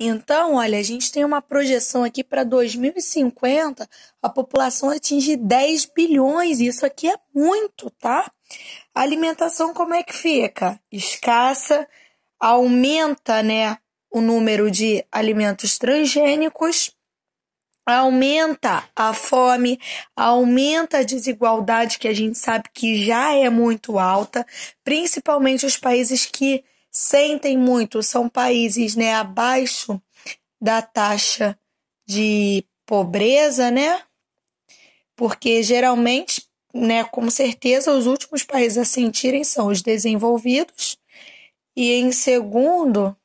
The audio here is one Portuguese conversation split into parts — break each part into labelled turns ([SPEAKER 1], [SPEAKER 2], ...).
[SPEAKER 1] Então, olha, a gente tem uma projeção aqui para 2050 a população atingir 10 bilhões. Isso aqui é muito, tá? A alimentação como é que fica? Escassa, aumenta, né, o número de alimentos transgênicos, aumenta a fome, aumenta a desigualdade que a gente sabe que já é muito alta, principalmente os países que sentem muito, são países né, abaixo da taxa de pobreza, né? Porque geralmente, né, com certeza, os últimos países a sentirem são os desenvolvidos, e em segundo,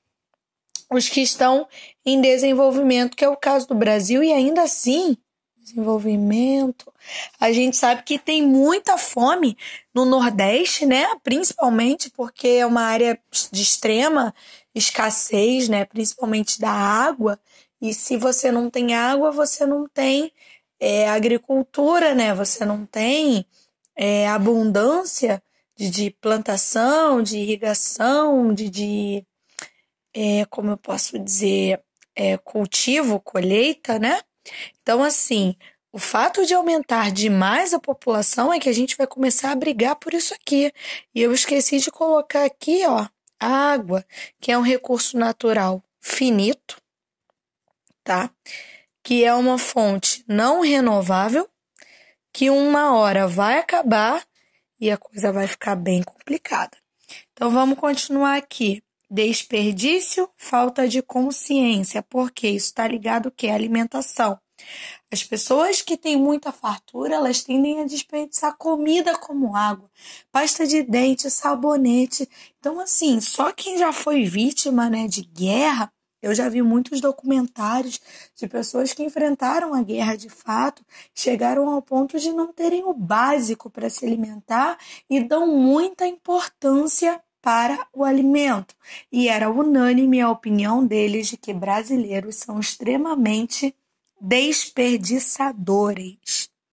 [SPEAKER 1] os que estão em desenvolvimento, que é o caso do Brasil, e ainda assim desenvolvimento. A gente sabe que tem muita fome no Nordeste, né? Principalmente porque é uma área de extrema escassez, né? Principalmente da água. E se você não tem água, você não tem é, agricultura, né? Você não tem é, abundância de, de, plantação, de irrigação, de, de é, como eu posso dizer, é, cultivo, colheita, né? Então, assim, o fato de aumentar demais a população é que a gente vai começar a brigar por isso aqui. E eu esqueci de colocar aqui, ó, a água, que é um recurso natural finito, tá? Que é uma fonte não renovável, que uma hora vai acabar e a coisa vai ficar bem complicada. Então vamos continuar aqui. Desperdício, falta de consciência, porque isso está ligado que é alimentação. As pessoas que têm muita fartura, elas tendem a desperdiçar comida como água, pasta de dente, sabonete. Então, assim, só quem já foi vítima né, de guerra, eu já vi muitos documentários de pessoas que enfrentaram a guerra de fato, chegaram ao ponto de não terem o básico para se alimentar e dão muita importância para o alimento, e era unânime a opinião deles de que brasileiros são extremamente desperdiçadores.